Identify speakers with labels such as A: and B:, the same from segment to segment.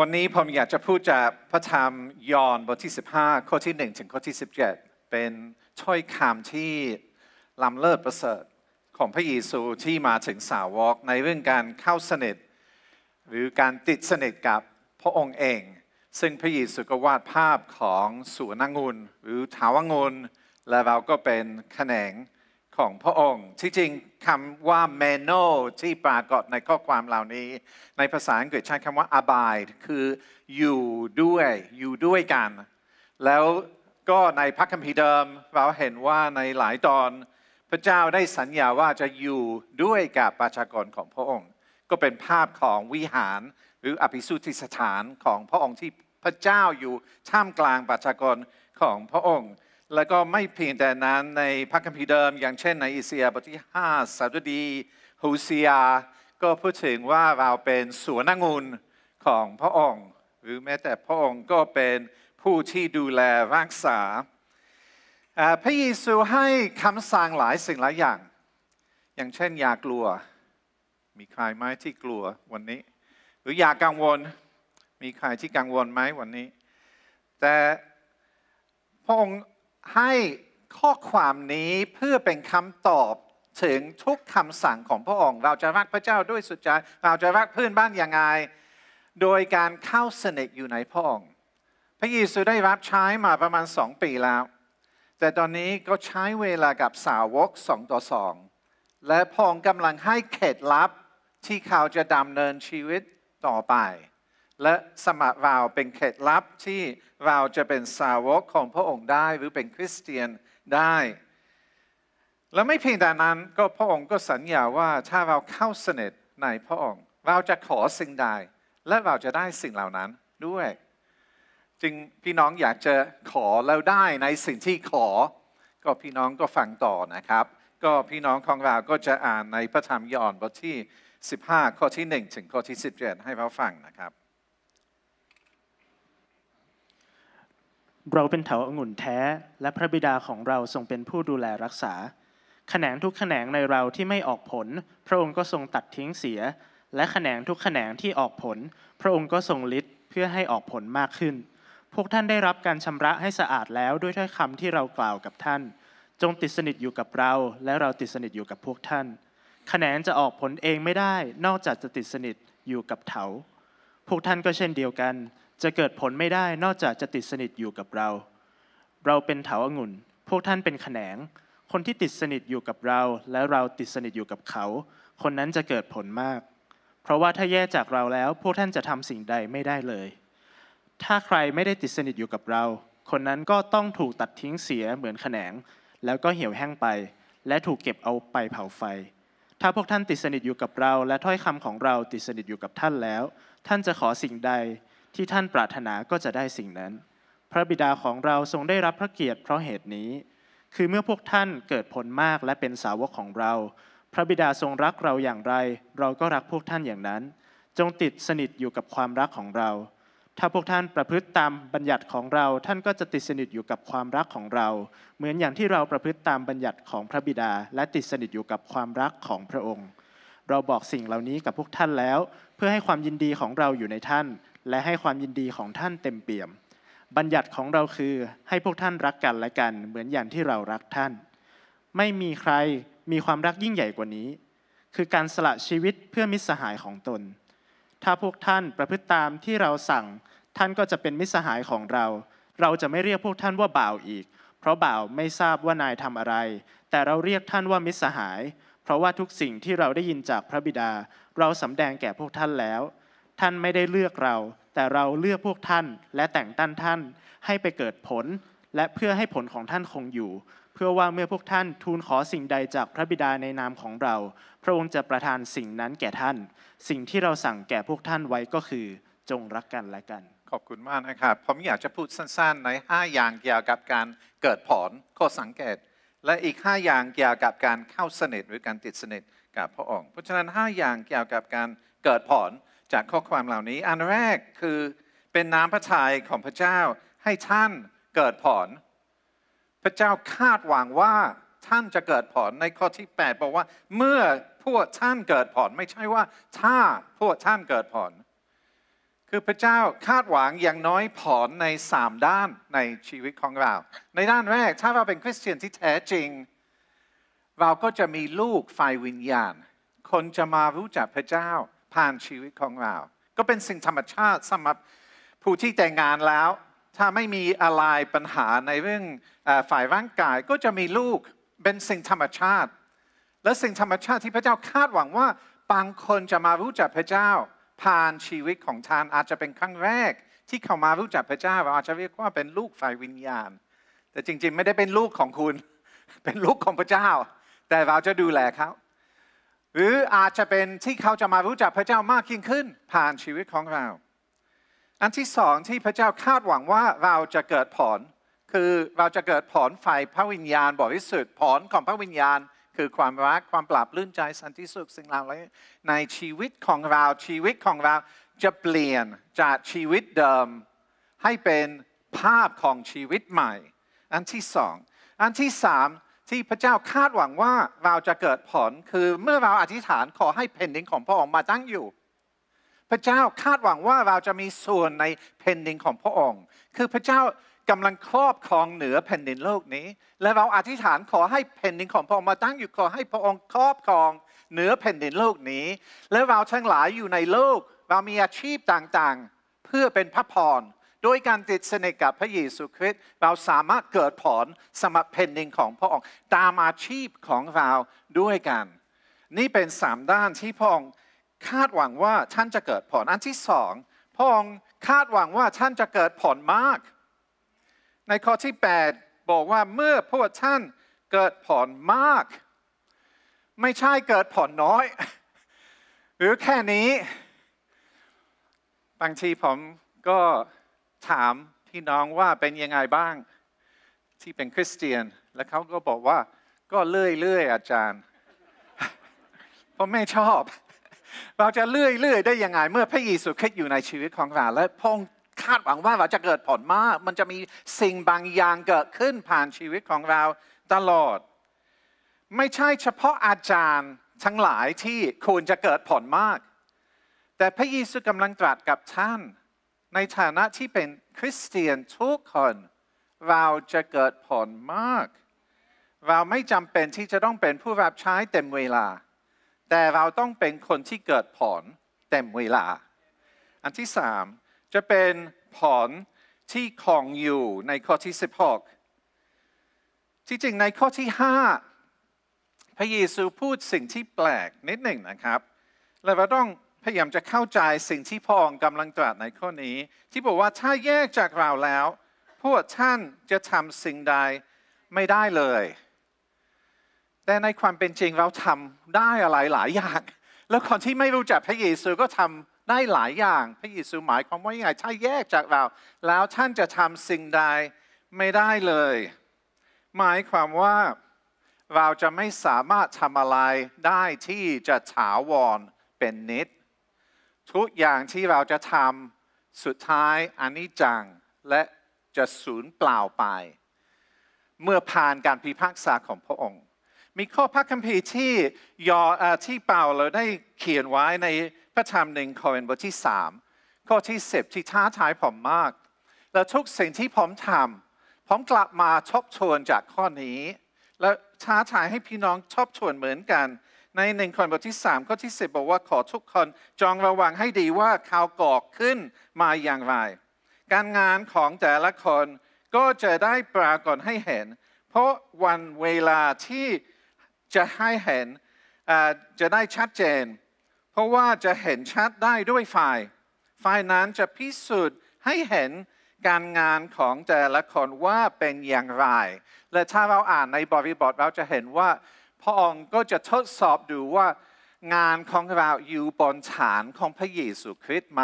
A: วันนี้ผมอยากจะพูดจากพระธรรมยอห์นบทที่15ข้อที่1ถึงข้อที่17เป็นถ้อยคำที่ล้ำเลิศประเสริฐของพระเยซูที่มาถึงสาวก ในเรื่องการเข้าสนิทหรือการติดสนิทกับพระองค์เอง ซึ่งพระเยซูก็วาดภาพของสวนองุนหรือถาวงุนและเราก็เป็นแขนงของพระองค์ที่จริงคำว่าเมโน ที่ปรากฏในข้อความเหล่านี้ ในภาษาอังกฤษใช้คำว่า abide คืออยู่ด้วยอยู่ด้วยกัน แล้วก็ในพระคัมภีร์เดิมเราเห็นว่าในหลายตอน พระเจ้าได้สัญญาว่าจะอยู่ด้วยกับประชากรของพระองค์ ก็เป็นภาพของวิหารหรืออภิสุทธิสถานของพระองค์ที่พระเจ้าอยู่ท่ามกลางประชากรของพระองค์แล้วก็ไม่เพียงแต่นั้นในพระคัมภีร์เดิม อย่างเช่น ในอิสีาบทที่5สาวุดีฮูเซีย ก็พูดถึงว่าเราเป็นสวนองุ่นของพระองค์หรือแม้แต่พระองค์ก็เป็นผู้ที่ดูแลรักษาพระเยซูให้คำสั่งหลายสิ่งหลายอย่าง อย่างเช่น อย่ากลัวมีใครไหมที่กลัววันนี้ หรืออย่ากกังวลมีใครที่กังวลไหมวันนี้ แต่พระองค์ให้ข้อความนี้เพื่อเป็นคำตอบถึงทุกคำสั่งของพระองค์เราจะรักพระเจ้าด้วยสุดใจ เราจะรักเพื่อนบ้านอย่างไร โดยการเข้าสนิทอยู่ในพระองค์พระเยซูได้รับใช้มาประมาณสองปีแล้ว แต่ตอนนี้ก็ใช้เวลากับสาวกสองต่อสอง และพระองค์กำลังให้เขตลับที่เขาจะดำเนินชีวิตต่อไปและสมัครเราเป็นเคล็ดลับที่เราจะเป็นสาวกของพระองค์ได้หรือเป็นคริสเตียนได้ และไม่เพียงแต่นั้นก็พระองค์ก็สัญญาว่าถ้าเราเข้าสนิทในพระองค์เราจะขอสิ่งใด และเราจะได้สิ่งเหล่านั้นด้วย จึงพี่น้องอยากจะขอแล้วได้ในสิ่งที่ขอ ก็พี่น้องก็ฟังต่อนะครับ ก็พี่น้องของเราก็จะอ่านในพระธรรมยอห์นบทที่ 15 ข้อที่ 1 ถึงข้อที่17ให้เราฟังนะครับ
B: เราเป็นเถาองุ่นแท้ และพระบิดาของเราทรงเป็นผู้ดูแลรักษา แขนงทุกแขนงในเราที่ไม่ออกผล พระองค์ก็ทรงตัดทิ้งเสีย และแขนงทุกแขนงที่ออกผล พระองค์ก็ทรงลิดเพื่อให้ออกผลมากขึ้น พวกท่านได้รับการชำระให้สะอาดแล้วด้วยถ้อยคำที่เรากล่าวกับท่าน จงติดสนิทอยู่กับเรา และเราติดสนิทอยู่กับพวกท่าน แขนงจะออกผลเองไม่ได้ นอกจากจะติดสนิทอยู่กับเถา พวกท่านก็เช่นเดียวกันจะเกิดผลไม่ได้นอกจากจะติดสนิทอยู่กับเรา เราเป็นเถาวงุ่น พวกท่านเป็นแขนง คนที่ติดสนิทอยู่กับเรา และเราติดสนิทอยู่กับเขา คนนั้นจะเกิดผลมาก เพราะว่าถ้าแย่จากเราแล้วพวกท่านจะทำสิ่งใดไม่ได้เลย ถ้าใครไม่ได้ติดสนิทอยู่กับเรา คนนั้นก็ต้องถูกตัดทิ้งเสีย เหมือนแขนง แล้วก็เหี่ยวแห้งไป และถูกเก็บเอาไปเผาไฟ ถ้าพวกท่านติดสนิทอยู่กับเรา และถ้อยคำของเราติดสนิทอยู่กับท่านแล้ว ท่านจะขอสิ่งใดที่ท่านปรารถนาก็จะได้สิ่งนั้น พระบิดาของเราทรงได้รับพระเกียรติเพราะเหตุนี้ คือเมื่อพวกท่านเกิดผลมากและเป็นสาวกของเรา พระบิดาทรงรักเราอย่างไร เราก็รักพวกท่านอย่างนั้น จงติดสนิทอยู่กับความรักของเรา ถ้าพวกท่านประพฤติตามบัญญัติของเรา ท่านก็จะติดสนิทอยู่กับความรักของเรา เหมือนอย่างที่เราประพฤติตามบัญญัติของพระบิดา และติดสนิทอยู่กับความรักของพระองค์ เราบอกสิ่งเหล่านี้กับพวกท่านแล้ว เพื่อให้ความยินดีของเราอยู่ในท่านและให้ความยินดีของท่านเต็มเปี่ยม บัญญัติของเราคือให้พวกท่านรักกันและกัน เหมือนอย่างที่เรารักท่าน ไม่มีใครมีความรักยิ่งใหญ่กว่านี้ คือการสละชีวิตเพื่อมิตรสหายของตน ถ้าพวกท่านประพฤติตามที่เราสั่ง ท่านก็จะเป็นมิตรสหายของเรา เราจะไม่เรียกพวกท่านว่าบ่าวอีก เพราะบ่าวไม่ทราบว่านายทำอะไร แต่เราเรียกท่านว่ามิตรสหาย เพราะว่าทุกสิ่งที่เราได้ยินจากพระบิดา เราสำแดงแก่พวกท่านแล้วท่านไม่ได้เลือกเรา แต่เราเลือกพวกท่าน และแต่งตั้งท่าน ให้ไปเกิดผล และเพื่อให้ผลของท่านคงอยู่ เพื่อว่าเมื่อพวกท่านทูลขอสิ่งใดจากพระบิดาในนามของเรา พระองค์จะประทานสิ่งนั้นแก่ท่าน สิ่งที่เราสั่งแก่พวกท่านไว้ก็คือ
A: จงรักกันและกัน ขอบคุณมากนะครับผมอยากจะพูดสั้น ๆ ใน 5 อย่างเกี่ยวกับการเกิดผลข้อสังเกต และอีก5อย่างเกี่ยวกับการเข้าสนิทหรือการติดสนิทกับพระองค์เพราะฉะนั้น5อย่างเกี่ยวกับการเกิดผลจากข้อความเหล่านี้อันแรกคือเป็นน้ำพระทัยของพระเจ้าให้ท่านเกิดผลพระเจ้าคาดหวังว่าท่านจะเกิดผลในข้อที่ 8 บอกว่า เมื่อพวกท่านเกิดผลไม่ใช่ว่าถ้าพวกท่านเกิดผลคือพระเจ้าคาดหวังอย่างน้อยผลในสามด้านในชีวิตของเรา ในด้านแรกถ้าเราเป็นคริสเตียนที่แท้จริงเราก็จะมีลูกไฟวิญญาณ คนจะมารู้จักพระเจ้าผ่านชีวิตของเรา ก็เป็นสิ่งธรรมชาติสำหรับผู้ที่แต่งงานแล้ว ถ้าไม่มีอะไรปัญหาในเรื่องฝ่ายร่างกาย ก็จะมีลูกเป็นสิ่งธรรมชาติ และสิ่งธรรมชาติที่พระเจ้าคาดหวังว่าบางคนจะมารู้จักพระเจ้า ผ่านชีวิตของท่านอาจจะเป็นครั้งแรกที่เขามารู้จักพระเจ้าเราอาจจะเรียกว่าเป็นลูกฝ่ายวิญญาณ แต่จริง ๆ ไม่ได้เป็นลูกของคุณ เป็นลูกของพระเจ้า แต่เราจะดูแลเขาหรืออาจจะเป็นที่เขาจะมารู้จักพระเจ้ามากยิ่งขึ้น ผ่านชีวิตของเรา อันที่สองที่พระเจ้าคาดหวังว่าเราจะเกิดผลคือเราจะเกิดผลฝ่ายพระวิญญาณ บริสุทธิ์ผลของพระวิญญาณ คือความรักความปรับลื่นใจ สันติสุขสิ่งเหล่านี้ในชีวิตของเราชีวิตของเราจะเปลี่ยนจากชีวิตเดิม ให้เป็นภาพของชีวิตใหม่ อันที่สองอันที่สามที่พระเจ้าคาดหวังว่าเราจะเกิดผลคือเมื่อเราอธิษฐานขอให้แผ่นดินของพระองค์มาตั้งอยู่ พระเจ้าคาดหวังว่าเราจะมีส่วนในแผ่นดินของพระองค์ คือพระเจ้ากำลังครอบครองเหนือแผ่นดินโลกนี้ และเราอธิษฐานขอให้แผ่นดินของพระองค์มาตั้งอยู่ขอให้พระองค์ครอบครองเหนือแผ่นดินโลกนี้ และเราทั้งหลายอยู่ในโลกเรามีอาชีพต่างๆ เพื่อเป็นพระพรโดยการติดสนิทกับพระเยซูคริสต์เราสามารถเกิดผลสมัครเพนนิงของพระองค์ตามอาชีพของเราด้วยกัน นี่เป็นสามด้านที่พระองค์คาดหวังว่าท่านจะเกิดผลอันที่สองพระองค์คาดหวังว่าท่านจะเกิดผลมาก ในข้อที่8บอกว่าเมื่อพวกท่านเกิดผลมากไม่ใช่เกิดผลน้อย หรือแค่นี้ บางทีผมก็ถามพี่น้องว่าเป็นยังไงบ้างที่เป็นคริสเตียน แล้วเขาก็บอกว่า ก็เลื่อยๆอาจารย์ผมไม่ชอบเราจะเลื่อยๆได้ยังไงเมื่อพระเยซูคริสต์อยู่ในชีวิตของเรา และพงคาดหวังว่าเราจะเกิดผลมาก มันจะมีสิ่งบางอย่างเกิดขึ้นผ่านชีวิตของเราตลอด ไม่ใช่เฉพาะอาจารย์ทั้งหลายที่ควรจะเกิดผลมาก แต่พระเยซูกำลังตรัสกับท่านในฐานะที่เป็นคริสเตียนทุกคนเราจะเกิดผลมากเราไม่จำเป็นที่จะต้องเป็นผู้รับใช้เต็มเวลา แต่เราต้องเป็นคนที่เกิดผลเต็มเวลา อันที่สามจะเป็นผลที่ของอยู่ในข้อที่16ที่จริงในข้อที่5พระเยซูพูดสิ่งที่แปลกนิดหนึ่งนะครับ และเราต้องพยายามจะเข้าใจสิ่งที่พระองค์กำลังตรัสในข้อนี้ ที่บอกว่าถ้าแยกจากเราแล้วพวกท่านจะทำสิ่งใดไม่ได้เลย แต่ในความเป็นจริงเราทำได้อะไรหลายอย่างแล้วคนที่ไม่รู้จักพระเยซูก็ทำได้หลายอย่าง พระเยซูหมายความว่าอย่างไรถ้าแยกจากเราแล้วท่านจะทำสิ่งใดไม่ได้เลย หมายความว่าเราจะไม่สามารถทำอะไรได้ที่จะถาวรเป็นนิดทุกอย่างที่เราจะทำสุดท้ายอันนี้จังและจะสูญเปล่าไป เมื่อผ่านการพิพากษาของพระองค์ มีข้อพระคัมภีร์ที่ยอที่เปาเราได้เขียนไว้ในพระธรรมหนึ่งโครินธ์บทที่สามข้อที่สิบที่ท้าทายผมมาก และทุกสิ่งที่ผมทำผมกลับมาทบทวนจากข้อนี้ และท้าทายให้พี่น้องทบทวนเหมือนกันในหนึ่งคนบทที่3ข้อที่10บอกว่าขอทุกคนจองระวังให้ดีว่าข่าวกออขึ้นมาอย่างไร การงานของแต่ละคนก็จะได้ปรากฏให้เห็น เพราะวันเวลาที่จะให้เห็นจะได้ชัดเจน เพราะว่าจะเห็นชัดได้ด้วยฝ่ายฝ่ายนั้นจะพิสูจน์ให้เห็นการงานของแต่ละคนว่าเป็นอย่างไรและถ้าเราอ่านในบริบทเราจะเห็นว่าพระองค์ก็จะทดสอบดูว่างานของเราอยู่บนฐานของพระเยซูคริสต์ไหม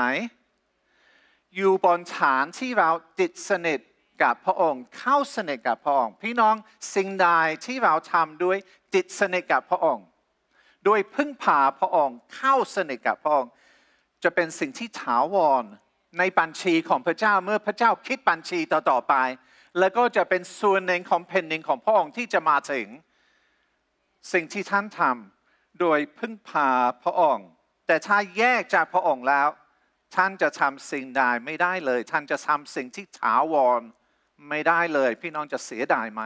A: อยู่บนฐานที่เราติดสนิทกับพระองค์เข้าสนิทกับพระองค์พี่น้องสิ่งใดที่เราทำด้วยติดสนิทกับพระองค์ด้วยพึ่งพาพระองค์เข้าสนิทกับพระองค์จะเป็นสิ่งที่ถาวรในบัญชีของพระเจ้าเมื่อพระเจ้าคิดบัญชีต่อๆไป แล้วก็จะเป็นส่วนหนึ่งของแผ่นดินของพระองค์ที่จะมาถึงสิ่งที่ท่านทำโดยพึ่งพาพระองค์แต่ถ้าแยกจากพระองค์แล้ว ท่านจะทำสิ่งใดไม่ได้เลย ท่านจะทำสิ่งที่ถาวรไม่ได้เลยพี่น้องจะเสียดายไหม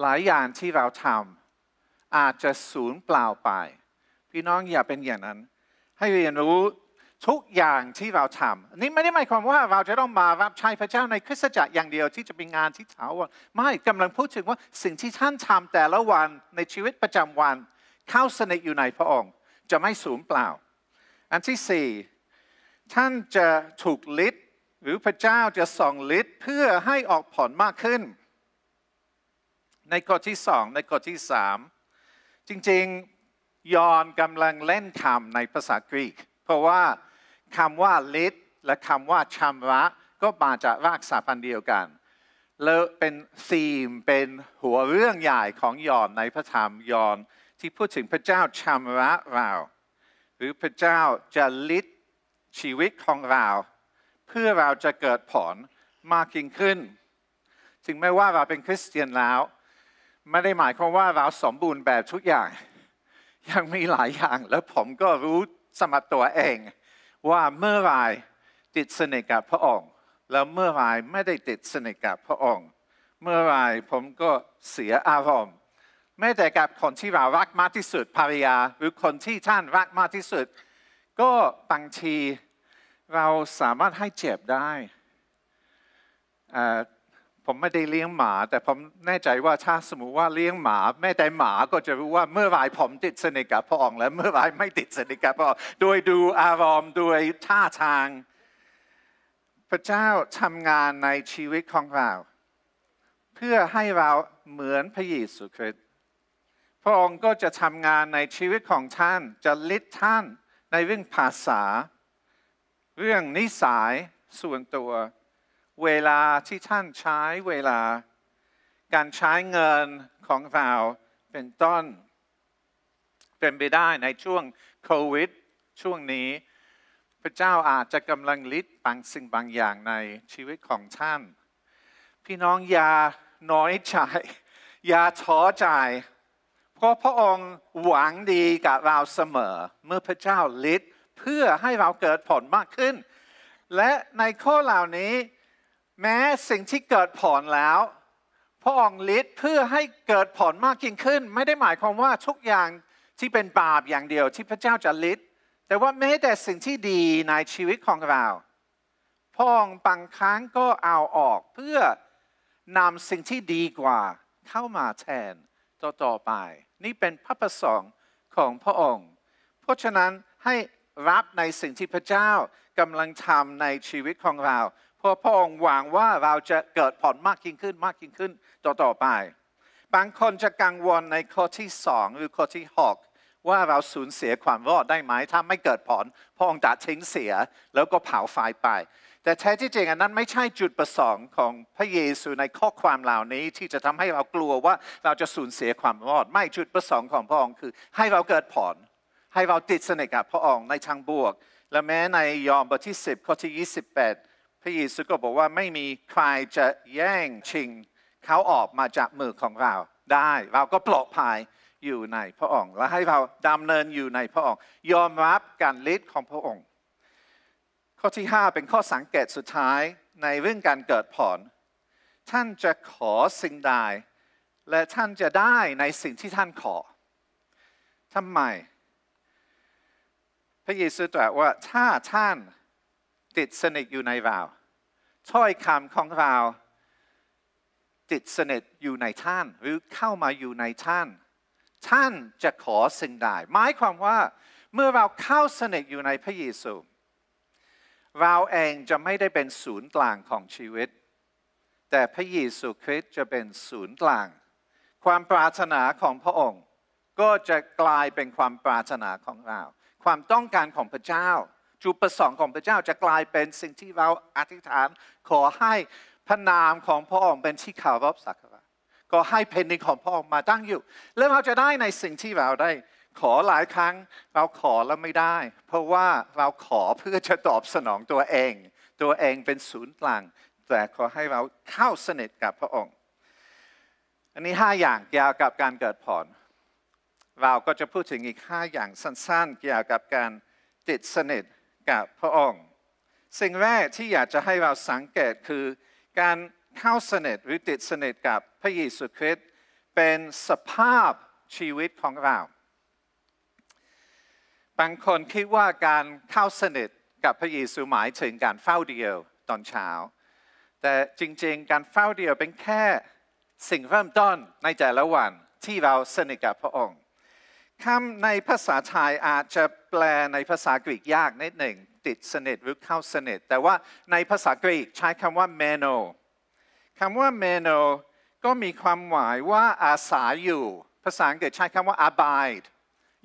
A: หลายอย่างที่เราทำอาจจะสูญเปล่าไป พี่น้องอย่าเป็นอย่างนั้น ให้เรียนรู้ทุกอย่างที่เราทำนี่ไม่ได้หมายความว่าเราจะต้องมารับใช้พระเจ้าในคริสตจักรอย่างเดียว ที่จะเป็นงานที่ถาวรไม่กำลังพูดถึงว่าสิ่งที่ท่านทำแต่ละวันในชีวิตประจำวันเข้าสนิทอยู่ในพระองค์จะไม่สูญเปล่า อันที่สี่ท่านจะถูกฤทธิ์หรือพระเจ้าจะส่องฤทธิ์เพื่อให้ออกผ่อนมากขึ้น ในกฎที่สองในกฎที่สามจริงๆยอนกำลังเล่นคำในภาษากรีก เพราะว่าคำว่าลิดและคำว่าชำระก็มาจากรากศัพท์พันเดียวกันแล้วเป็นซีมเป็นหัวเรื่องใหญ่ของยอนในพระธรรมยอนที่พูดถึงพระเจ้าชำระเราหรือพระเจ้าจะลิดชีวิตของเราเพื่อเราจะเกิดผลมากยิ่งขึ้นถึงแม้ว่าเราเป็นคริสเตียนแล้ว ไม่ได้หมายความว่าเราสมบูรณ์แบบทุกอย่าง ยังมีหลายอย่างแล้วผมก็รู้สมัตตัวเองว่าเมื่อไรติดสนิทกับพระองค์แล้วเมื่อไรไม่ได้ติดสนิทกับพระองค์เมื่อไรผมก็เสียอารมณ์แม้แต่กับคนที่เรารักมากที่สุดภรรยาหรือคนที่ท่านรักมากที่สุด ก็บางทีเราสามารถให้เจ็บได้ผมไม่ได้เลี้ยงหมาแต่ผมแน่ใจว่าถ้าสมมติว่าเลี้ยงหมา แม่แต่หมาก็จะรู้ว่าเมื่อไรผมติดสนิทกับพ่อองและเมื่อไรไม่ติดสนิทกับพ่อโดยดูอารมณ์โดยท่าทาง พระเจ้าทำงานในชีวิตของเรา เพื่อให้เราเหมือนพระเยซูคริสต์พระองค์ก็จะทำงานในชีวิตของท่านจะลิดท่านในเรื่องภาษา เรื่องนิสัยส่วนตัวเวลาที่ท่านใช้เวลา การใช้เงินของเราเป็นต้น เป็นไปได้ในช่วงโควิด ช่วงนี้ พระเจ้าอาจจะกำลังลิดบางสิ่งบางอย่างในชีวิตของท่าน พี่น้องอย่าน้อยใจอย่าท้อใจเพราะพระองค์หวังดีกับเราเสมอ เมื่อพระเจ้าลิดเพื่อให้เราเกิดผลมากขึ้น และในข้อเหล่านี้แม้สิ่งที่เกิดผลแล้ว พระองค์ฤทธิ์เพื่อให้เกิดผลมากยิ่งขึ้น ไม่ได้หมายความว่าทุกอย่างที่เป็นบาปอย่างเดียวที่พระเจ้าจะฤทธิ์แต่ว่าแม้แต่สิ่งที่ดีในชีวิตของเราพระองค์บางครั้งก็เอาออกเพื่อนำสิ่งที่ดีกว่าเข้ามาแทนต่อต่อไป นี่เป็นพระประสงค์ของพระองค์ เพราะฉะนั้นให้รับในสิ่งที่พระเจ้ากำลังทำในชีวิตของเราพราะพระองค์หวังว่าเราจะเกิดผลมากยิ่งขึ้นมากยิ่งขึ้นต่อต่อไป บางคนจะกังวลในข้อที่สองหรือข้อที่หกว่าเราสูญเสียความรอดได้ไหม ถ้าไม่เกิดผลพระองค์จะทิ้งเสียแล้วก็เผาไฟไป แต่แท้ที่จริงอันนั้นไม่ใช่จุดประสงค์ของพระเยซูในข้อความเหล่านี้ที่จะทำให้เรากลัวว่าเราจะสูญเสียความรอด ไม่จุดประสงค์ของพระองค์คือ ให้เราเกิดผลให้เราติดสนิทกับพระองค์ในทางบวก และแม้ในยอห์นบทที่ 10ข้อที่ 28พระเยซูก็บอกว่าไม่มีใครจะแย่งชิง เขาออกมาจากมือของเราได้เราก็ปลอดภัยอยู่ในพระองค์และให้เราดำเนินอยู่ในพระองค์ ยอมรับการฤทธิ์ของพระองค์ ข้อที่5เป็นข้อสังเกตสุดท้ายในเรื่องการเกิดผนท่านจะขอสิ่งใดและท่านจะได้ในสิ่งที่ท่านขอทำไมพระเยซูตรัสว่าถ้าท่านติดสนิทอยู่ในเราถ้อยคำของเราติดสนิทอยู่ในท่านหรือเข้ามาอยู่ในท่าน ท่านจะขอสิ่งใดหมายความว่าเมื่อเราเข้าสนิทอยู่ในพระเยซูเราเองจะไม่ได้เป็นศูนย์กลางของชีวิต แต่พระเยซูคริสต์จะเป็นศูนย์กลาง ความปรารถนาของพระองค์ ก็จะกลายเป็นความปรารถนาของเรา ความต้องการของพระเจ้าจุดประสงค์ของพระเจ้าจะกลายเป็นสิ่งที่เราอธิษฐานขอให้พระนามของพระองค์เป็นที่ข่าวรับสักการะก็ให้เพนนิของพระองค์มาตั้งอยู่แล้วเราจะได้ในสิ่งที่เราได้ ขอหลายครั้งเราขอแล้วไม่ได้ เพราะว่าเราขอเพื่อจะตอบสนองตัวเอง ตัวเองเป็นศูนย์กลางแต่ขอให้เราเข้าสนิทกับพระองค์ อันนี้5อย่างเกี่ยวกับการเกิดผนเราก็จะพูดถึงอีก5อย่างสั้น ๆ เกี่ยวกับการติดสนิทกับพระองค์สิ่งแรกที่อยากจะให้เราสังเกตคือ การเข้าสนิทหรือติดสนิทกับพระเยซูคริสต์เป็นสภาพชีวิตของเราบางคนคิดว่าการเข้าสนิทกับพระเยซูหมายถึงการเฝ้าเดียวตอนเช้าแต่จริงๆการเฝ้าเดียวเป็นแค่ สิ่งเริ่มต้นในแต่ละวันที่เราสนิทกับพระองค์คำในภาษาไทยอาจจะแปลในภาษากรีกยากนิดหนึ่งติดสนิทหรือเข้าสนิทแต่ว่าในภาษากรีกใช้คำว่าเมโนคำว่าเมโนก็มีความหมายว่าอาศัยอยู่ ภาษาอังกฤษใช้คำว่า abide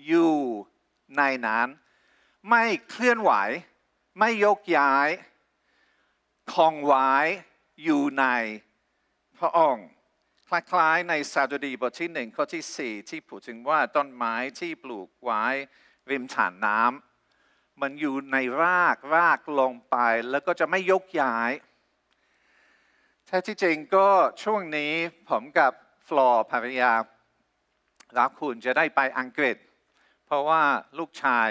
A: อยู่ในนั้นไม่เคลื่อนไหว ไม่ยกย้ายคองไว้อยู่ใน พระองค์คล้ายๆในสดุดีบทที่หนึ่งข้อที่ 4 ที่พูดถึงว่าต้นไม้ที่ปลูกไว้ริมฐานน้ำมันอยู่ในรากรากลงไปแล้วก็จะไม่ยกย้ายแท้ที่จริงก็ช่วงนี้ผมกับฟลอร์ภรรยารักคุณจะได้ไปอังกฤษ เพราะว่าลูกชาย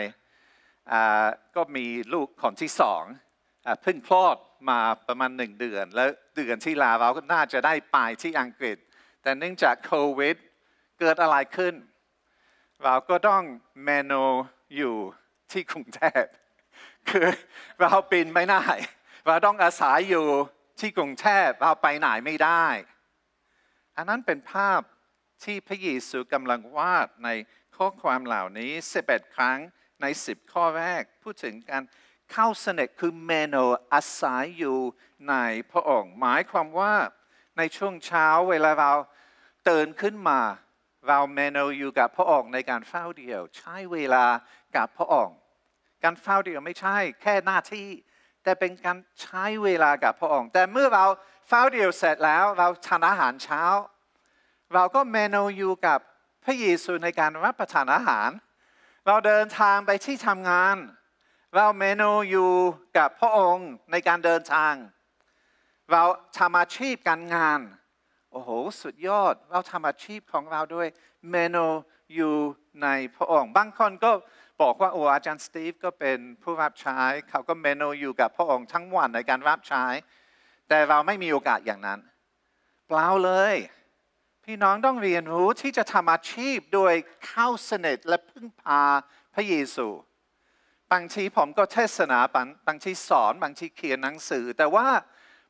A: ก็มีลูกคนที่สองเพิ่งคลอดมาประมาณหนึ่งเดือน แล้วเดือนที่ลาเราก็น่าจะได้ไปที่อังกฤษแต่เนื่องจากโควิดเกิดอะไรขึ้น เราก็ต้องเมนูอยู่ที่กรุงเทพคือเราบินไม่ได้ เราต้องอาศัยอยู่ที่กรุงเทพเราไปไหนไม่ได้ อันนั้นเป็นภาพที่พระเยซูกำลังวาดในข้อความเหล่านี้11ครั้งใน 10 ข้อแรกพูดถึงการเข้าสนิทคือเมโนอาศัยอยู่ในพระองค์หมายความว่าในช่วงเช้าเวลาเราตื่นขึ้นมาเราเมนูอยู่กับพระองค์ในการเฝ้าเดียว ใช้เวลากับพระองค์ การเฝ้าเดียวไม่ใช่แค่หน้าที่ แต่เป็นการใช้เวลากับพระองค์ แต่เมื่อเราเฝ้าเดียวเสร็จแล้วเราทานอาหารเช้า เราก็เมนูอยู่ กับพระเยซูในการรับประทานอาหาร เราเดินทางไปที่ทำงาน เราเมนูอยู่ กับพระองค์ในการเดินทางเราทำอาชีพการงาน โอ้โห สุดยอด เราทำอาชีพของเราด้วยเมนูอยู่ ในพระองค์บางคนก็บอกว่าโอ้อาจารย์สตีฟก็เป็นผู้รับใช้ เขาก็เมนูอยู่กับพระองค์ทั้งวันในการรับใช้ แต่เราไม่มีโอกาสอย่างนั้นเปล่าเลย พี่น้องต้องเรียนรู้ที่จะทำอาชีพโดยเข้าสนิทและพึ่งพาพระเยซูบางทีผมก็เทศนาบางทีสอนบางทีเขียนหนังสือแต่ว่า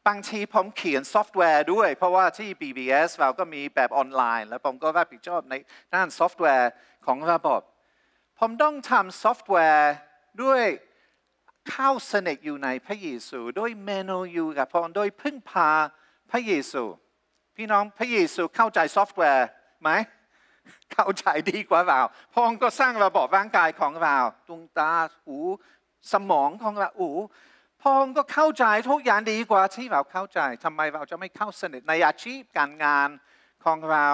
A: บางทีผมเขียนซอฟต์แวร์ด้วย เพราะว่าที่ BBS เราก็มีแบบออนไลน์ แล้วผมก็รับผิดชอบในด้านซอฟต์แวร์ของระบบ ผมต้องทำซอฟต์แวร์ด้วยเข้าสนิทอยู่ในพระเยซูด้วยเมนูอยู่กับพระองค์ดยพึ่งพาพระเยซูพี่น้องพระเยซูเข้าใจซอฟต์แวร์ไหมเข้าใจดีกว่าเราพระองค์ก็สร้างระบบร่างกายของเราดวงตาหูสมองของเราอูพองก็เข้าใจทุกอย่างดีกว่าที่เราเข้าใจทำไมเราจะไม่เข้าสนิทในอาชีพการงานของเรา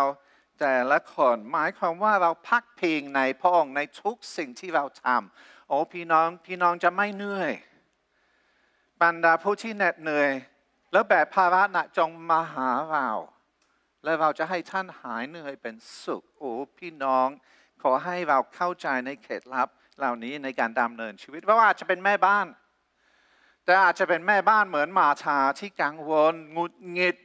A: แต่ละคนหมายความว่าเราพักพิงในพระองค์ในทุกสิ่งที่เราทำโอ้พี่น้องพี่น้องจะไม่เหนื่อย บรรดาผู้ที่เหน็ดเหนื่อย แล้วแบบภาระหนักจงมาหาเราและเราจะให้ท่านหายเหนื่อยเป็นสุขโอ้พี่น้อง ขอให้เราเข้าใจในเคล็ดลับเหล่านี้ในการดำเนินชีวิตเพราะว่าจะเป็นแม่บ้านแต่อาจจะเป็นแม่บ้านเหมือนหมาชาที่กังวลงุดงิด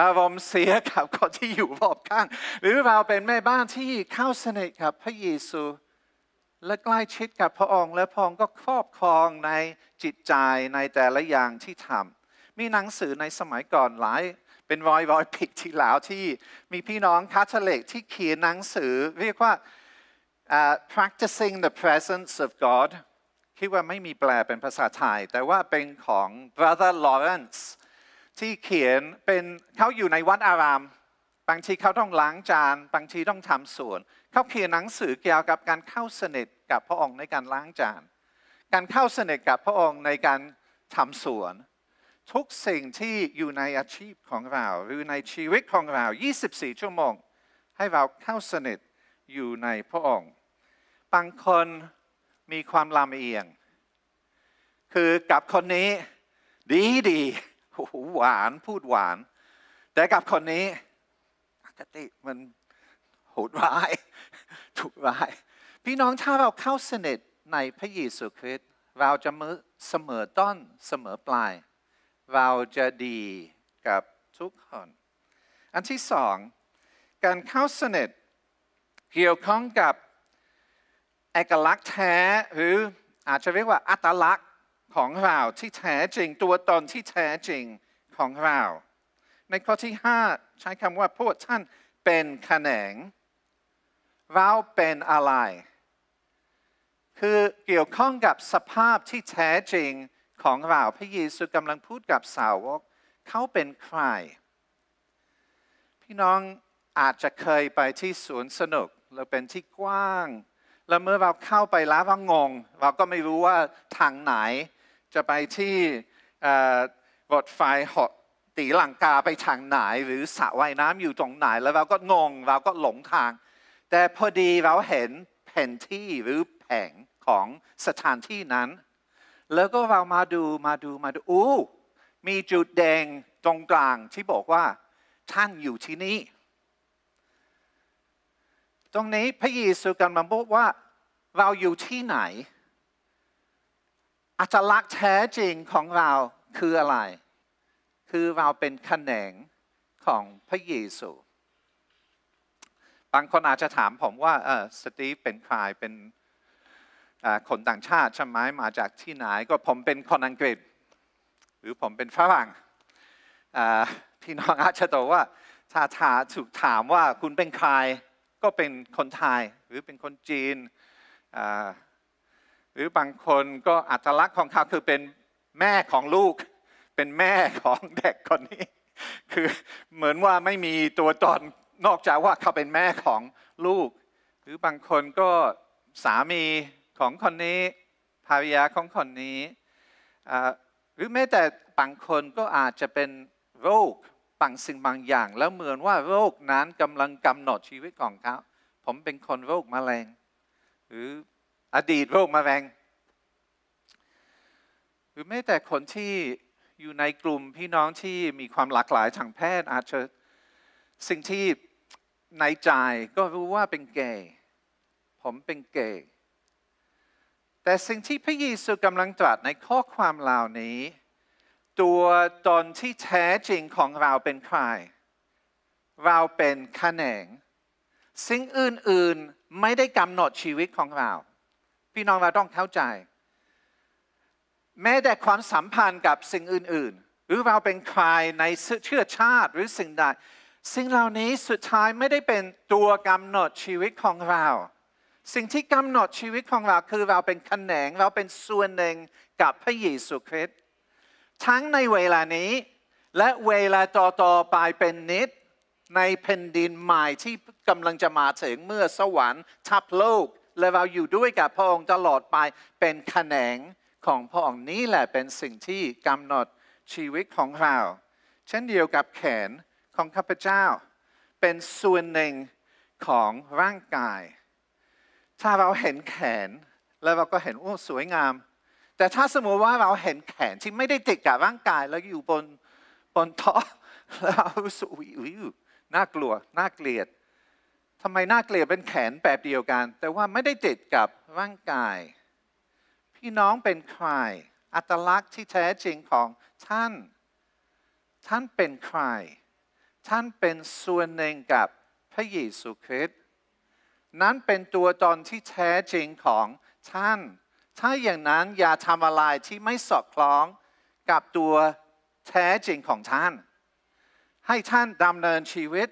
A: อารมณ์เสียกับคนที่อยู่รอบข้างหรือเราเป็นแม่บ้านที่เข้าสนิทกับพระเยซู และใกล้ชิดกับพระองค์ และพระองค์ก็ครอบครองในจิตใจในแต่ละอย่างที่ทำมีหนังสือในสมัยก่อนหลายเป็นรอยรอยพิกที่แลาวที่มีพี่น้องคาทอลิกที่เขียนหนังสือเรียกว่า practicing the presence of God คิดว่าไม่มีแปลเป็นภาษาไทย แต่ว่าเป็นของ brother Lawrence ที่เขียนเป็นเขาอยู่ในวัดอาราม บางทีเขาต้องล้างจาน บางทีต้องทำสวน เขาเขียนหนังสือเกี่ยวกับการเข้าสนิทกับพระองค์ในการล้างจาน การเข้าสนิทกับพระองค์ในการทำสวน ทุกสิ่งที่อยู่ในอาชีพของเราหรือในชีวิตของเรา 24 ชั่วโมงให้เราเข้าสนิทอยู่ในพระองค์ บางคนมีความลำเอียง คือกับคนนี้ ดีดีหวานพูดหวาน แต่กับคนนี้อคติมันโหดร้ายถูกร้าย พี่น้องถ้าเราเข้าสนิทในพระเยซูคริสต์เราจะมือเสมอต้นเสมอปลายเราจะดีกับทุกคนอันที่สองการเข้าสนิทเกี่ยวข้องกับเอกลักษณ์แท้ หรืออาจจะเรียกว่าอัตลักษณ์ของเราที่แท้จริงตัวตนที่แท้จริงของเรา ในข้อที่5ใช้คำว่าพวกท่านเป็นขแขนงเราเป็นอะไรคือเกี่ยวข้องกับสภาพที่แท้จริงของเรา พระเยซูกำลังพูดกับสาวกเขาเป็นใคร พี่น้องอาจจะเคยไปที่สวนสนุกเราเป็นที่กว้างแล้วเมื่อเราเข้าไปแล้วเรางง เราก็ไม่รู้ว่าทางไหนจะไปที่รถไฟหอตีหลังกาไปทางไหนหรือสระว่ายน้ำอยู่ตรงไหน แล้วเราก็งงเราก็หลงทาง แต่พอดีเราเห็นแผนที่หรือแผงของสถานที่นั้น แล้วก็เรามาดูมาดูมาดูอู้มีจุดแดงตรงกลางที่บอกว่าท่านอยู่ที่นี่ตรงนี้พระเยซูกำลังบอกว่าเราอยู่ที่ไหนอัตลักษณ์แท้จริงของเราคืออะไร คือเราเป็นขแขนงของพระเยซูบางคนอาจจะถามผมว่าเออสตีฟเป็นใครเป็นคนต่างชาติใช่ไหมมาจากที่ไหนก็ผมเป็นคนอังกฤษ หรือผมเป็นฝรั่งพี่น้องอาจจะตอบว่าถ้าถาถูกถามว่าคุณเป็นใครก็เป็นคนไทยหรือเป็นคนจีนหรือบางคนก็อัตลักษณ์ของเขาคือเป็นแม่ของลูก เป็นแม่ของเด็กคนนี้ คือเหมือนว่าไม่มีตัวตนนอกจากว่าเขาเป็นแม่ของลูก หรือบางคนก็สามีของคนนี้ภรรยาของคนนี้หรือแม้แต่บางคนก็อาจจะเป็นโรคบางสิ่งบางอย่างแล้วเหมือนว่าโรคนั้นกำลังกำหนดชีวิตของเขาผมเป็นคนโรคมะเร็งหรืออดีตโรคมะเร็งหรือไม่แต่คนที่อยู่ในกลุ่มพี่น้องที่มีความหลากหลายทางแพทย์อาจจะสิ่งที่ในใจก็รู้ว่าเป็นเกย์ ผมเป็นเกย์ แต่สิ่งที่พระเยซูกำลังตรัสในข้อความเหล่านี้ตัวตนที่แท้จริงของเราเป็นใครเราเป็นขแขนง สิ่งอื่นๆไม่ได้กำหนดชีวิตของเรา พี่น้องเราต้องเข้าใจ แม้แต่ความสัมพันธ์กับสิ่งอื่น ๆ หรือเราเป็นใคร ในเชื้อชาติหรือสิ่งใด สิ่งเหล่านี้สุดท้ายไม่ได้เป็นตัวกำหนดชีวิตของเรา สิ่งที่กำหนดชีวิตของเราคือ เราเป็นขแขนง เราเป็นส่วนหนึ่งกับพระเยซูคริสต์ทั้งในเวลานี้และเวลาต่อต่อไปเป็นนิดในแผ่นดินใหม่ที่กำลังจะมาถึงเมื่อสวรรค์ทับโลกและเราอยู่ด้วยกับพระองค์ตลอดไปเป็นแขนงของพระองค์นี้แหละเป็นสิ่งที่กำหนดชีวิตของเรา เช่นเดียวกับแขนของข้าพเจ้า เป็นส่วนหนึ่งของร่างกาย ถ้าเราเห็นแขนแล้วเราก็เห็นโอ้สวยงามแต่ถ้าสมมติว่าเราเห็นแขนที่ไม่ได้ติดกับร่างกายแล้วอยู่บนบนท้อเรารู้สึกวิวน่ากลัวน่าเกลียดทำไมน่าเกลียดเป็นแขนแบบเดียวกัน แต่ว่าไม่ได้ติดกับร่างกาย พี่น้องเป็นใคร อัตลักษณ์ที่แท้จริงของท่าน ท่านเป็นใคร ท่านเป็นส่วนหนึ่งกับพระเยซูคริสต์นั้นเป็นตัวตนที่แท้จริงของท่านถ้าอย่างนั้นอย่าทำอะไรที่ไม่สอดคล้องกับตัวแท้จริงของท่าน ให้ท่านดำเนินชีวิต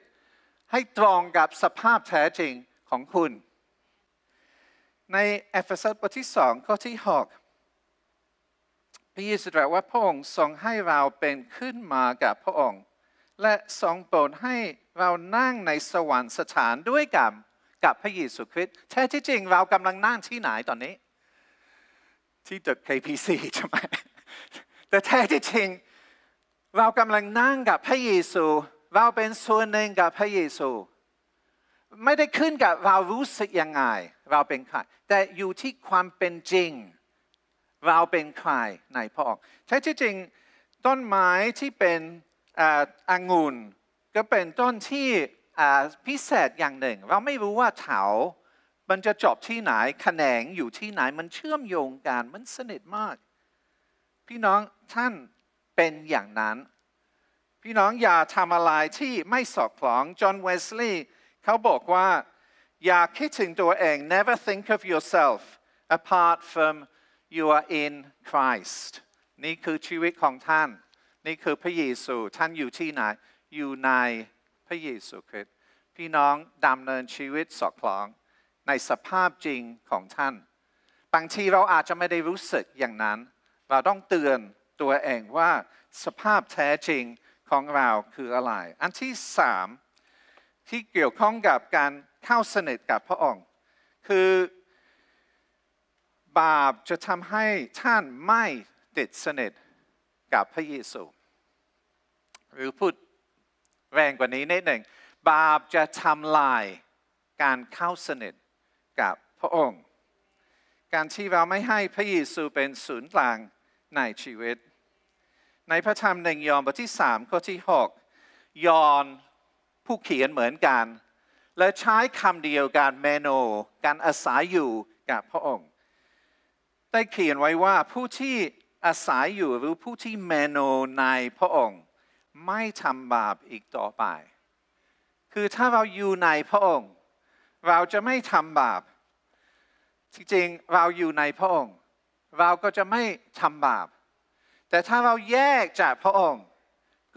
A: ให้ตรงกับสภาพแท้จริงของคุณ ในเอเฟซัสบทที่สองข้อที่หกพระเยซูตรัสว่าพระองค์ทรงให้เราเป็นขึ้นมากับพระองค์ และทรงโปรดให้เรานั่งในสวรรค์สถานด้วยกันกับพระเยซูคริสต์แท้ที่จริงเรากำลังนั่งที่ไหนตอนนี้ที่ตึก KPC ใช่ไหมแต่แท้ที่จริงเรากำลังนั่งกับพระเยซูเราเป็นส่วนหนึ่งกับพระเยซู ไม่ได้ขึ้นกับเรารู้สึกยังไงเราเป็นใครแต่อยู่ที่ความเป็นจริงเราเป็นใครในพระองค์แท้ที่จริงต้นไม้ที่เป็นองุ่นก็เป็นต้นที่พิเศษอย่างหนึ่ง เราไม่รู้ว่าเถามันจะจบที่ไหนแขนงอยู่ที่ไหนมันเชื่อมโยงกันมันสนิทมาก พี่น้องท่านเป็นอย่างนั้น พี่น้องอย่าทำอะไรที่ไม่สอดคล้องจอห์นเวสลีย์เขาบอกว่า อย่าคิดถึงตัวเอง never think of yourself apart from you are in Christ นี่คือชีวิตของท่าน นี่คือพระเยซูท่านอยู่ที่ไหน อยู่ในพระเยซูคริสต์พี่น้องดำเนินชีวิตสอดคล้องในสภาพจริงของท่าน บางทีเราอาจจะไม่ได้รู้สึกอย่างนั้น เราต้องเตือนตัวเองว่าสภาพแท้จริงของเราคืออะไร อันที่สามที่เกี่ยวข้องกับการเข้าสนิทกับพระองค์ คือบาปจะทำให้ท่านไม่ติดสนิทกับพระเยซูหรือพูดแรงกว่านี้นิดหนึ่งบาปจะทำลายการเข้าสนิทพระองค์การที่เราไม่ให้พระเยซูเป็นศูนย์กลางในชีวิต ในพระธรรมหนึ่งยอห์นบทที่สามข้อที่หกยอห์นผู้เขียนเหมือนกัน และใช้คำเดียวกันเมโนการอาศัยอยู่กับพระองค์ ได้เขียนไว้ว่าผู้ที่อาศัยอยู่หรือผู้ที่เมโนในพระองค์ไม่ทำบาปอีกต่อไป คือถ้าเราอยู่ในพระองค์ เราจะไม่ทำบาปจริงๆเราอยู่ในพระองค์เราก็จะไม่ทำบาปแต่ถ้าเราแยกจากพระองค์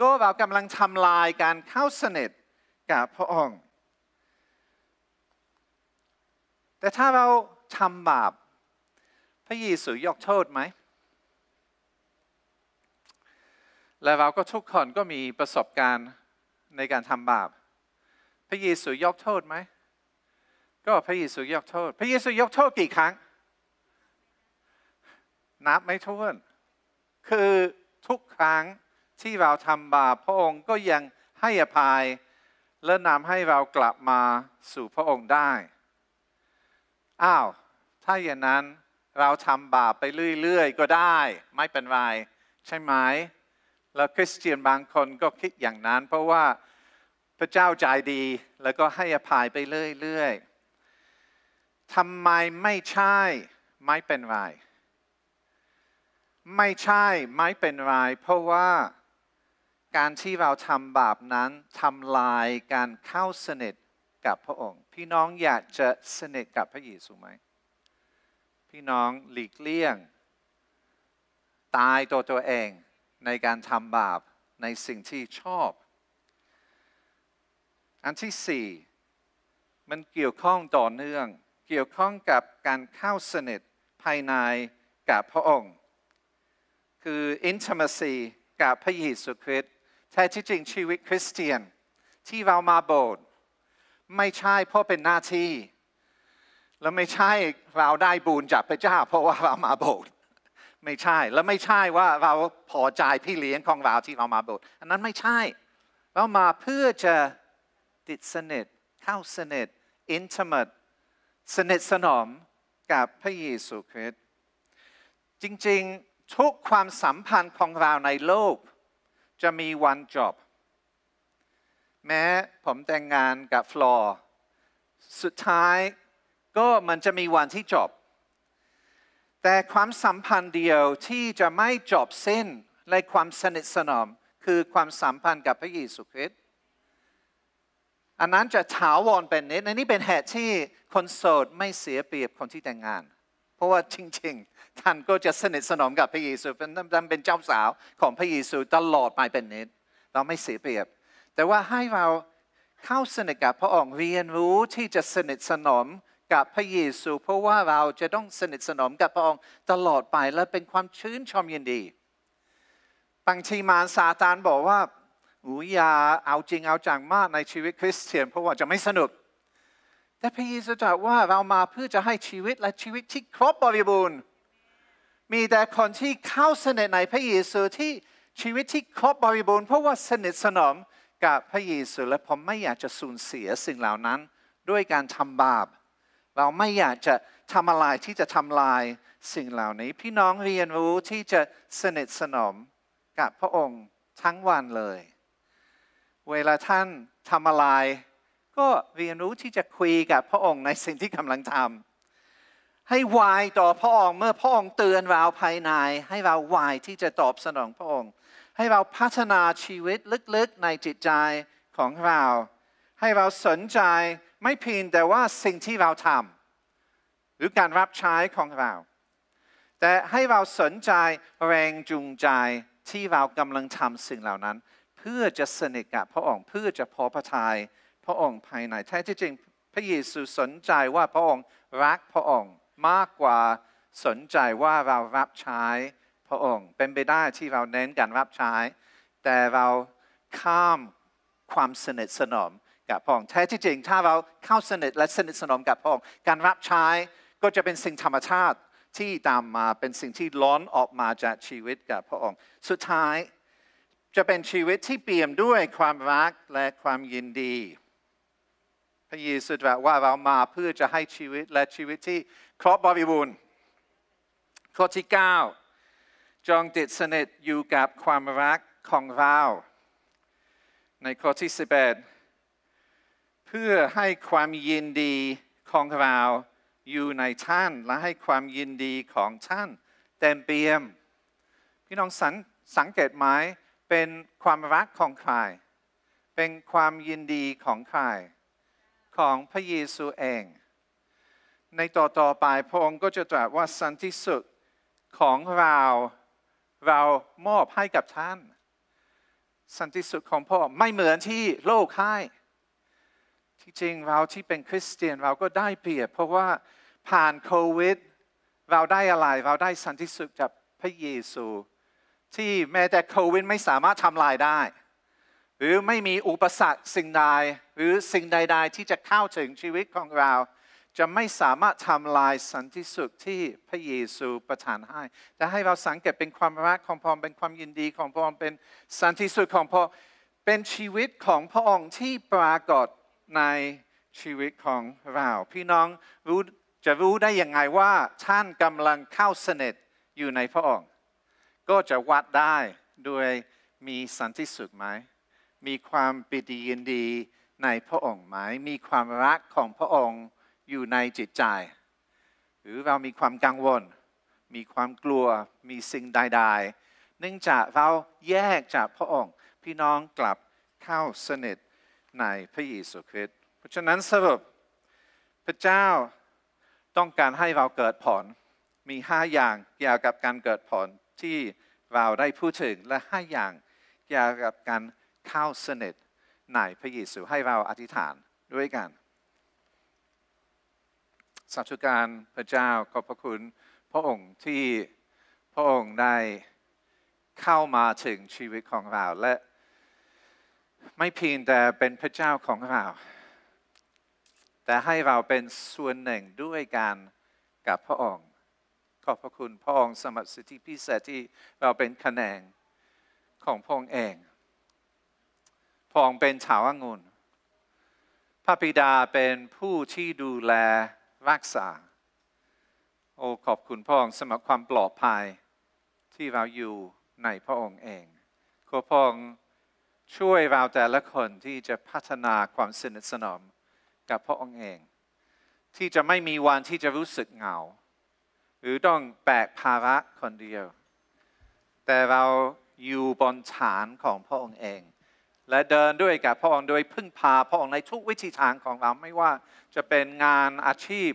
A: ก็เรากำลังทำลายการเข้าสนิทกับพระองค์ แต่ถ้าเราทำบาปพระเยซูยกโทษไหมและเราก็ทุกคนก็มีประสบการณ์ในการทำบาป พระเยซูยกโทษไหมก็พระเยซูยกโทษพระเยซูยกโทษกี่ครั้งนับไม่ถ้วนคือทุกครั้งที่เราทำบาปพระองค์ก็ยังให้อภัยและนำให้เรากลับมาสู่พระองค์ได้ อ้าวถ้าอย่างนั้นเราทำบาปไปเรื่อยๆก็ได้ ไม่เป็นไรใช่ไหมแล้วคริสเตียนบางคนก็คิดอย่างนั้น เพราะว่าพระเจ้าใจดีแล้วก็ให้อภัยไปเรื่อยๆทำไมไม่ใช่ไม่เป็นไรไม่ใช่ไม่เป็นไรเพราะว่าการที่เราทำบาปนั้นทำลายการเข้าสนิทกับพระองค์ พี่น้องอยากจะสนิทกับพระเยซูไหมพี่น้องหลีกเลี่ยง ตายตัวตัวเองในการทำบาปในสิ่งที่ชอบ อันที่สี่มันเกี่ยวข้องต่อเนื่องเกี่ยวข้องกับการเข้าสนิทภายในกับพระองค์ คือ intimacy กับพระเยซูคริสต์แท้ที่จริงชีวิตคริสเตียนที่เรามาโบสถ์ไม่ใช่เพราะเป็นหน้าที่ และไม่ใช่เราได้บุญจากพระเจ้า เพราะว่าเรามาโบสถ์ไม่ใช่และไม่ใช่ว่าเราพอใจพี่เลี้ยงของเราที่เรามาโบสถ์อันนั้นไม่ใช่เรามาเพื่อจะติดสนิทเข้าสนิท intimate สนิทสนมกับพระเยซูคริสต์จริงๆทุกความสัมพันธ์ของเราในโลก จะมีวันจบแม้ผมแต่งงานกับฟลอร์สุดท้ายก็มันจะมีวันที่จบ แต่ความสัมพันธ์เดียวที่จะไม่จบสิ้นในความสนิทสนมคือความสัมพันธ์กับพระเยซูคริสต์อันนั้นจะถาวรเป็นนิดอันนี้เป็นเหตุที่คนโสดไม่เสียเปรียบคนที่แต่งงาน เพราะว่าจริง ๆ ท่านก็จะสนิทสนมกับพระเยซูเป็นท่านเป็นเจ้าสาวของพระเยซูตลอดไปเป็นนิดเราไม่เสียเปรียบ แต่ว่าให้เราเข้าสนิทกับพระองค์เรียนรู้ที่จะสนิทสนมกับพระเยซูเพราะว่าเราจะต้องสนิทสนมกับพระองค์ตลอดไปและเป็นความชื่นชมยินดีบางทีมารซาตานบอกว่าอุยาเอาจริงเอาจังมากในชีวิตคริสเตียนเพราะว่าจะไม่สนุก แต่พระเยซูตรัสว่าเรามาเพื่อจะให้ชีวิตและชีวิตที่ครบบริบูรณ์ มีแต่คนที่เข้าสนิทในพระเยซูที่ชีวิตที่ครบบริบูรณ์เพราะว่าสนิทสนมกับพระเยซูและผมไม่อยากจะสูญเสียสิ่งเหล่านั้นด้วยการทำบาป เราไม่อยากจะทำอะไรที่จะทำลายสิ่งเหล่านี้ พี่น้องเรียนรู้ที่จะสนิทสนมกับพระองค์ทั้งวันเลยเวลาท่านทำอะไรก็เรียนรู้ที่จะคุยกับพระองค์ในสิ่งที่กำลังทำให้วายต่อพระองค์เมื่อพระองค์เตือนเราภายในให้เราวายที่จะตอบสนองพระองค์ ให้เราพัฒนาชีวิตลึกๆในจิตใจของเราให้เราสนใจไม่เพียงแต่ว่าสิ่งที่เราทำหรือการรับใช้ของเราแต่ให้เราสนใจแรงจูงใจที่เรากำลังทำสิ่งเหล่านั้นเพื่อจะสนิทกับพระองค์เพื่อจะพอพระทัยพระองค์ภายใน แท้ที่จริงพระเยซูสนใจว่าพระองค์รักพระองค์มากกว่าสนใจว่าเรารับใช้พระองค์ เป็นไปได้ที่เราเน้นการรับใช้ แต่เราข้ามความสนิทสนมกับพระองค์แท้ที่จริงถ้าเราเข้าสนิทและสนิทสนมกับพระองค์ การรับใช้ก็จะเป็นสิ่งธรรมชาติที่ตามมาเป็นสิ่งที่ล้นออกมาจากชีวิตกับพระองค์ สุดท้ายจะเป็นชีวิตที่เปี่ยมด้วยความรักและความยินดี พระเยซูตรัสว่าเรามาเพื่อจะให้ชีวิตและชีวิตที่ครบบริบูรณ์ข้อที่9จงติดสนิทอยู่กับความรักของเราในข้อที่11เพื่อให้ความยินดีของเราอยู่ในท่านและให้ความยินดีของท่านเต็มเปี่ยม พี่น้องสังสังเกตไหมเป็นความรักของใคร เป็นความยินดีของใคร ของพระเยซูเอง ในต่อต่อไปพระองค์ก็จะตรัสว่าสันติสุขของเรา เรามอบให้กับท่าน สันติสุขของพ่อไม่เหมือนที่โลกให้ที่จริงเราที่เป็นคริสเตียนเราก็ได้เปรียบเพราะว่าผ่านโควิดเราได้อะไรเราได้สันติสุขจากพระเยซูที่แม้แต่โควิดไม่สามารถทำลายได้ หรือไม่มีอุปสรรคสิ่งใดหรือสิ่งใดๆที่จะเข้าถึงชีวิตของเราจะไม่สามารถทำลายสันติสุขที่พระเยซูประทานให้จะให้เราสังเกตเป็นความรักของพระองค์เป็นความยินดีของพระองค์เป็นสันติสุขของพระองค์เป็นชีวิตของพระองค์ที่ปรากฏในชีวิตของเราพี่น้องรู้จะรู้ได้อย่างไงว่าท่านกำลังเข้าสนิทอยู่ในพระองค์ก็จะวัดได้ด้วยมีสันติสุขไหม มีความปิติยินดีในพระองค์ไหมมีความรักของพระองค์อยู่ในจิตใจ หรือเรา มีความกังวล มีความกลัว มีสิ่งใดๆเนื่องจากเราแยกจากพระองค์ พี่น้องกลับเข้าสนิทในพระเยซูคริสต์ เพราะฉะนั้นสรุปพระเจ้าต้องการให้เราเกิดผลมีห้าอย่างเกี่ยวกับการเกิดผลที่เราได้พูดถึงและให้อย่างเกี่ยวกับการเข้าสนิทในพระเยซูให้เราอธิษฐานด้วยกันสัธุการพระเจ้าขอบพระคุณพระองค์ที่พระองค์ได้เข้ามาถึงชีวิตของเราและไม่เพียงแต่เป็นพระเจ้าของเราแต่ให้เราเป็นส่วนหนึ่งด้วยกันกับพระองค์ขอบพระคุณพระองค์สมหรัสิทธิพิเศษที่เราเป็นขแขนงของพระองค์เองพระองค์เป็นชาวองุ่นพระบิดาเป็นผู้ที่ดูแลรักษา โอ้ขอบคุณพระองค์สมหรัความปลอดภัยที่เราอยู่ในพระองค์เอง ขอพระองค์ช่วยเราแต่ละคนที่จะพัฒนาความสนิทสนมกับพระองค์เอง ที่จะไม่มีวันที่จะรู้สึกเหงาหรือต้องแบกภาระคนเดียว แต่เราอยู่บนฐานของพระองค์เอง และเดินด้วยกับพระองค์โดยพึ่งพาพระองค์ในทุกวิธีทางของเราไม่ว่าจะเป็นงานอาชีพ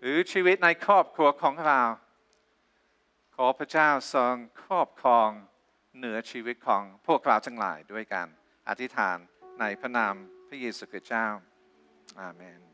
A: หรือชีวิตในครอบครัวของเรา ขอพระเจ้าทรงครอบครองเหนือชีวิตของพวกเราทั้งหลายด้วยกันอธิษฐานในพระนามพระเยซูคริสต์เจ้า อาเมน